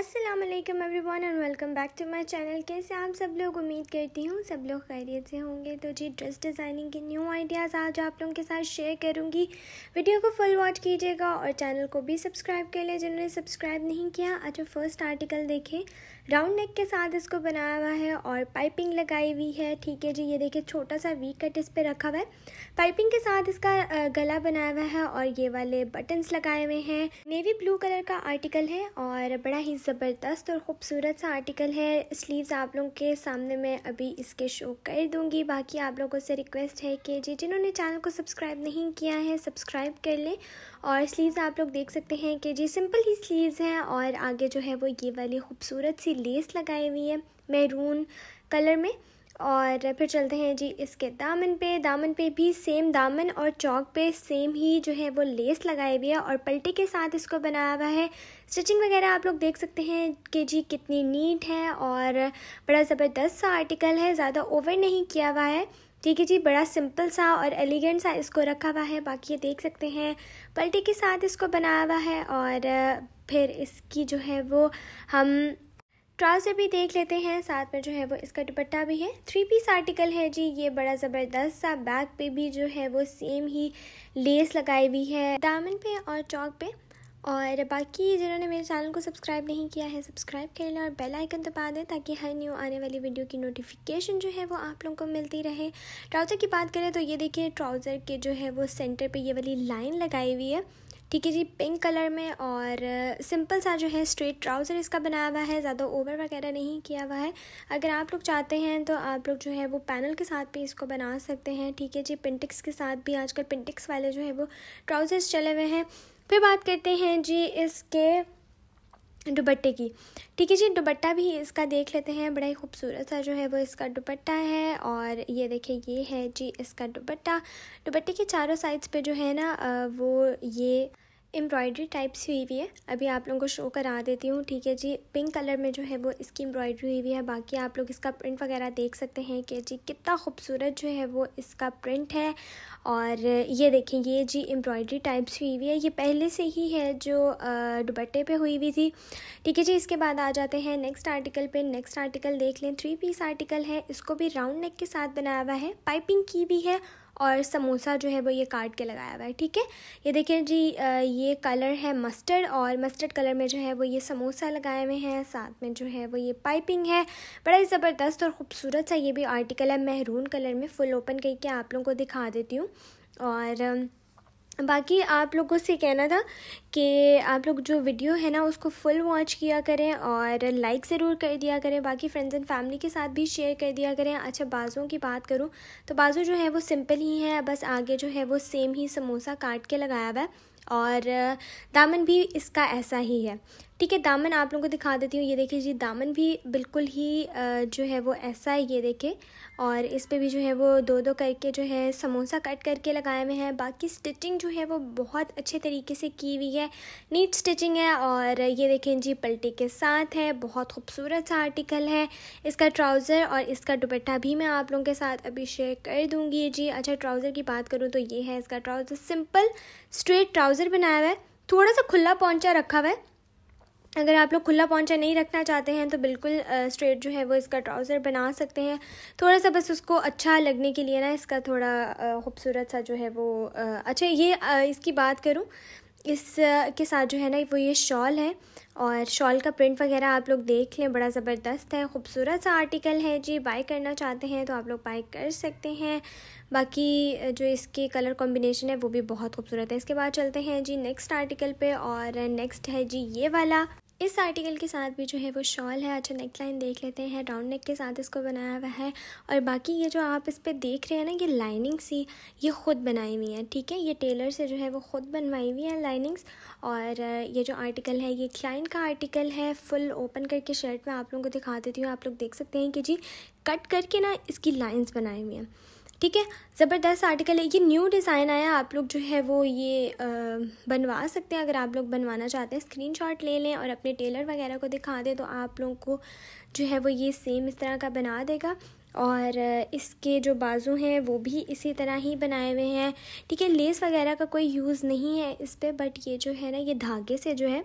अस्सलाम वालेकुम everyone and welcome back to my channel कैसे आप सब लोग उम्मीद करती हूँ सब लोग खैरियत से होंगे तो जी ड्रेस डिज़ाइनिंग के न्यू आइडियाज़ आज आप लोगों के साथ शेयर करूँगी वीडियो को फुल वॉच कीजिएगा और चैनल को भी सब्सक्राइब कर लिया जिन्होंने सब्सक्राइब नहीं किया अच्छा फर्स्ट आर्टिकल देखें राउंड नेक के साथ इसको बनाया हुआ है और पाइपिंग लगाई हुई है ठीक है जी ये देखिए छोटा सा वी कट इस पर रखा हुआ है पाइपिंग के साथ इसका गला बनाया हुआ है और ये वाले बटन्स लगाए हुए हैं नेवी ब्लू कलर का आर्टिकल है और बड़ा ही ज़बरदस्त और ख़ूबसूरत सा आर्टिकल है स्लीव्स आप लोगों के सामने मैं अभी इसके शो कर दूंगी बाकी आप लोगों से रिक्वेस्ट है कि जी जिन्होंने चैनल को सब्सक्राइब नहीं किया है सब्सक्राइब कर लें और स्लीव्स आप लोग देख सकते हैं कि जी सिंपल ही स्लीव्स हैं और आगे जो है वो ये वाली खूबसूरत सी लेस लगाई हुई है मैरून कलर में और फिर चलते हैं जी इसके दामन पे दामन पे भी सेम दामन और चौक पे सेम ही जो है वो लेस लगाई हुई है और पलटी के साथ इसको बनाया हुआ है स्टिचिंग वगैरह आप लोग देख सकते हैं कि जी कितनी नीट है और बड़ा ज़बरदस्त सा आर्टिकल है ज़्यादा ओवर नहीं किया हुआ है ठीक है जी बड़ा सिंपल सा और एलिगेंट सा इसको रखा हुआ है बाकी ये देख सकते हैं पलटी के साथ इसको बनाया हुआ है और फिर इसकी जो है वो हम ट्राउज़र भी देख लेते हैं साथ में जो है वो इसका दुपट्टा भी है थ्री पीस आर्टिकल है जी ये बड़ा ज़बरदस्त सा बैक पे भी जो है वो सेम ही लेस लगाई हुई है दामन पे और चौक पे और बाकी जिन्होंने मेरे चैनल को सब्सक्राइब नहीं किया है सब्सक्राइब कर लें और बेल आइकन दबा दें ताकि हर न्यू आने वाली वीडियो की नोटिफिकेशन जो है वो आप लोगों को मिलती रहे ट्राउज़र की बात करें तो ये देखिए ट्राउज़र के जो है वो सेंटर पे ये वाली लाइन लगाई हुई है ठीक है जी पिंक कलर में और सिंपल uh, सा जो है स्ट्रेट ट्राउज़र इसका बनाया हुआ है ज़्यादा ओवर वगैरह नहीं किया हुआ है अगर आप लोग चाहते हैं तो आप लोग जो है वो पैनल के साथ भी इसको बना सकते हैं ठीक है जी पिंटिक्स के साथ भी आजकल पिंटिक्स वाले जो है वो ट्राउज़र्स चले हुए हैं फिर बात करते हैं जी इसके दुपट्टे की ठीक है जी दुपट्टा भी इसका देख लेते हैं बड़ा ही खूबसूरत सा जो है वो इसका दुपट्टा है और ये देखिए ये है जी इसका दुपट्टा दुपट्टे के चारों साइड्स पे जो है ना वो ये एम्ब्रॉयडरी टाइप्स हुई हुई है अभी आप लोगों को शो करा देती हूँ ठीक है जी पिंक कलर में जो है वो इसकी एम्ब्रॉयडरी हुई हुई है बाकी आप लोग इसका प्रिंट वगैरह देख सकते हैं कि जी कितना खूबसूरत जो है वो इसका प्रिंट है और ये देखें ये जी एम्ब्रॉयडरी टाइप्स हुई हुई है ये पहले से ही है जो दुबट्टे पर हुई हुई थी ठीक है जी इसके बाद आ जाते हैं नेक्स्ट आर्टिकल पे नेक्स्ट आर्टिकल देख लें थ्री पीस आर्टिकल है इसको भी राउंड नेक के साथ बनाया हुआ है पाइपिंग की भी है और समोसा जो है वो ये काट के लगाया हुआ है ठीक है ये देखें जी ये कलर है मस्टर्ड और मस्टर्ड कलर में जो है वो ये समोसा लगाए हुए हैं साथ में जो है वो ये पाइपिंग है बड़ा ही ज़बरदस्त और ख़ूबसूरत सा ये भी आर्टिकल है महरून कलर में फुल ओपन करके आप लोगों को दिखा देती हूँ और बाकी आप लोगों से कहना था कि आप लोग जो वीडियो है ना उसको फुल वॉच किया करें और लाइक ज़रूर कर दिया करें बाकी फ्रेंड्स एंड फैमिली के साथ भी शेयर कर दिया करें अच्छा बाज़ों की बात करूं तो बाज़ू जो है वो सिंपल ही है बस आगे जो है वो सेम ही समोसा काट के लगाया हुआ है और दामन भी इसका ऐसा ही है ठीक है दामन आप लोगों को दिखा देती हूँ ये देखिए जी दामन भी बिल्कुल ही जो है वो ऐसा है ये देखिए और इस पर भी जो है वो दो दो करके जो है समोसा कट करके लगाए हुए हैं बाकी स्टिचिंग जो है वो बहुत अच्छे तरीके से की हुई है नीट स्टिचिंग है और ये देखें जी पलटी के साथ है बहुत खूबसूरत सा आर्टिकल है इसका ट्राउज़र और इसका दुपट्टा भी मैं आप लोगों के साथ अभी शेयर कर दूँगी जी अच्छा ट्राउज़र की बात करूँ तो ये है इसका trouser simple straight trouser trouser बनाया हुआ है थोड़ा सा खुला पौंचा रखा हुआ है अगर आप लोग खुला पहुँचा नहीं रखना चाहते हैं तो बिल्कुल स्ट्रेट जो है वो इसका ट्राउज़र बना सकते हैं थोड़ा सा बस उसको अच्छा लगने के लिए ना इसका थोड़ा खूबसूरत सा जो है वो अच्छा ये इसकी बात करूँ इस के साथ जो है ना वो ये शॉल है और शॉल का प्रिंट वगैरह आप लोग देख लें बड़ा ज़बरदस्त है खूबसूरत सा आर्टिकल है जी बाई करना चाहते हैं तो आप लोग बाई कर सकते हैं बाकी जो इसके कलर कॉम्बिनेशन है वो भी बहुत खूबसूरत है इसके बाद चलते हैं जी नेक्स्ट आर्टिकल पे और नेक्स्ट है जी ये वाला इस आर्टिकल के साथ भी जो है वो शॉल है अच्छा नेक लाइन देख लेते हैं राउंड नेक के साथ इसको बनाया हुआ है और बाकी ये जो आप इस पर देख रहे हैं ना ये लाइनिंग सी ये ख़ुद बनाई हुई है ठीक है ये टेलर से जो है वो ख़ुद बनवाई हुई है लाइनिंग्स और ये जो आर्टिकल है ये क्लाइन का आर्टिकल है फुल ओपन करके शर्ट में आप लोगों को दिखा देती हूँ आप लोग देख सकते हैं कि जी कट करके ना इसकी लाइन्स बनाई हुई हैं ठीक है ज़बरदस्त आर्टिकल है ये न्यू डिज़ाइन आया आप लोग जो है वो ये आ, बनवा सकते हैं अगर आप लोग बनवाना चाहते हैं स्क्रीनशॉट ले लें और अपने टेलर वगैरह को दिखा दें तो आप लोगों को जो है वो ये सेम इस तरह का बना देगा और इसके जो बाजू हैं वो भी इसी तरह ही बनाए हुए हैं ठीक है लेस वगैरह का कोई यूज़ नहीं है इस पर बट ये जो है ना ये धागे से जो है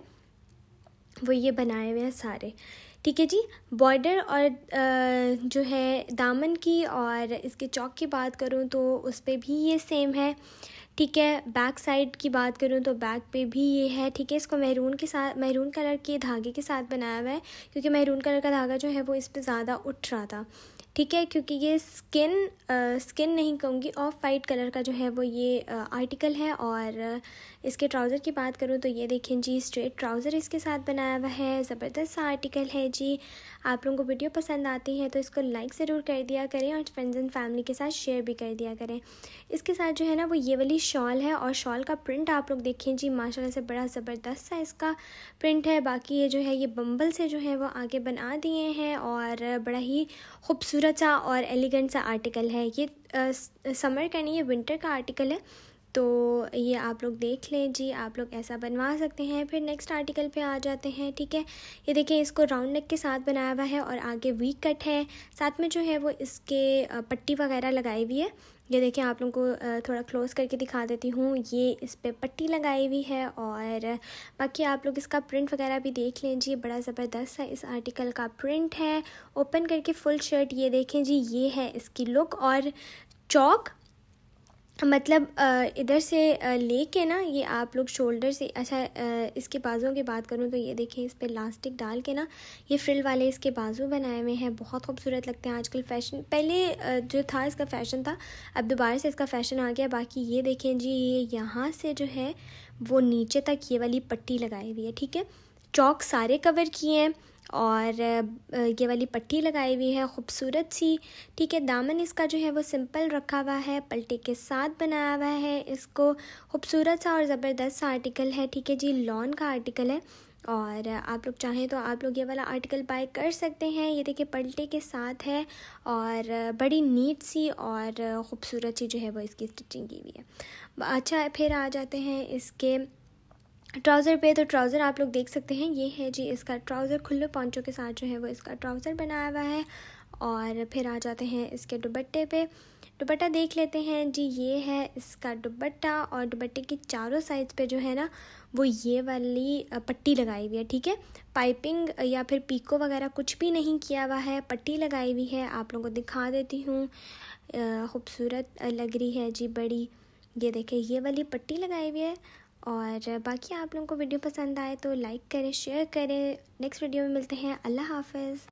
वो ये बनाए हुए हैं सारे ठीक है जी बॉर्डर और जो है दामन की और इसके चौक की बात करूँ तो उस पर भी ये सेम है ठीक है बैक साइड की बात करूँ तो बैक पे भी ये है ठीक है इसको महरून के साथ महरून कलर के धागे के साथ बनाया हुआ है क्योंकि महरून कलर का धागा जो है वो इस पर ज़्यादा उठ रहा था ठीक है क्योंकि ये स्किन स्किन नहीं कहूँगी ऑफ वाइट कलर का जो है वो ये आर्टिकल है और इसके ट्राउज़र की बात करूँ तो ये देखें जी स्ट्रेट ट्राउज़र इसके साथ बनाया हुआ है ज़बरदस्त सा आर्टिकल है जी आप लोगों को वीडियो पसंद आती है तो इसको लाइक ज़रूर कर दिया करें और फ्रेंड्स एंड फैमिली के साथ शेयर भी कर दिया करें इसके साथ जो है ना वो ये वाली शॉल है और शॉल का प्रिंट आप लोग देखें जी माशाला से बड़ा ज़बरदस्त सा इसका प्रिंट है बाकी ये जो है ये बम्बल से जो है वो आगे बना दिए हैं और बड़ा ही खूबसूरत खूबसूरत सा और एलिगेंट सा आर्टिकल है ये समर का नहीं ये विंटर का आर्टिकल है तो ये आप लोग देख लें जी आप लोग ऐसा बनवा सकते हैं फिर नेक्स्ट आर्टिकल पे आ जाते हैं ठीक है ये देखिए इसको राउंड नेक के साथ बनाया हुआ है और आगे वी कट है साथ में जो है वो इसके पट्टी वगैरह लगाई हुई है ये देखिए आप लोगों को थोड़ा क्लोज़ करके दिखा देती हूँ ये इस पर पट्टी लगाई हुई है और बाकी आप लोग इसका प्रिंट वगैरह भी देख लें जी बड़ा ज़बरदस्त है इस आर्टिकल का प्रिंट है ओपन करके फुल शर्ट ये देखें जी ये है इसकी लुक और चौक मतलब इधर से लेके ना ये आप लोग शोल्डर से अच्छा इसके बाजुओं की बात करूँ तो ये देखें इस पर लास्टिक डाल के ना ये फ्रिल वाले इसके बाजू बनाए हुए हैं बहुत खूबसूरत लगते हैं आजकल फैशन पहले जो था इसका फ़ैशन था अब दोबारा से इसका फ़ैशन आ गया बाकी ये देखें जी ये यहाँ से जो है वो नीचे तक ये वाली पट्टी लगाई हुई है ठीक है चौक सारे कवर किए हैं और ये वाली पट्टी लगाई हुई है खूबसूरत सी ठीक है दामन इसका जो है वो सिंपल रखा हुआ है पलटे के साथ बनाया हुआ है इसको खूबसूरत सा और ज़बरदस्त सा आर्टिकल है ठीक है जी लॉन का आर्टिकल है और आप लोग चाहें तो आप लोग ये वाला आर्टिकल बाय कर सकते हैं ये देखिए पलटे के साथ है और बड़ी नीट सी और ख़ूबसूरत सी जो है वो इसकी स्टिचिंग की हुई है अच्छा फिर आ जाते हैं इसके ट्राउज़र पे तो ट्राउज़र आप लोग देख सकते हैं ये है जी इसका ट्राउज़र खुले पॉन्चों के साथ जो है वो इसका ट्राउज़र बनाया हुआ है और फिर आ जाते हैं इसके दुबट्टे पे दुबट्टा देख लेते हैं जी ये है इसका दुबट्टा और दुबट्टे की चारों साइड पे जो है ना वो ये वाली पट्टी लगाई हुई है ठीक है पाइपिंग या फिर पीको वगैरह कुछ भी नहीं किया हुआ है पट्टी लगाई हुई है आप लोगों को दिखा देती हूँ खूबसूरत लग रही है जी बड़ी ये देखें ये वाली पट्टी लगाई हुई है और बाकी आप लोगों को वीडियो पसंद आए तो लाइक करें शेयर करें नेक्स्ट वीडियो में मिलते हैं अल्लाह हाफिज़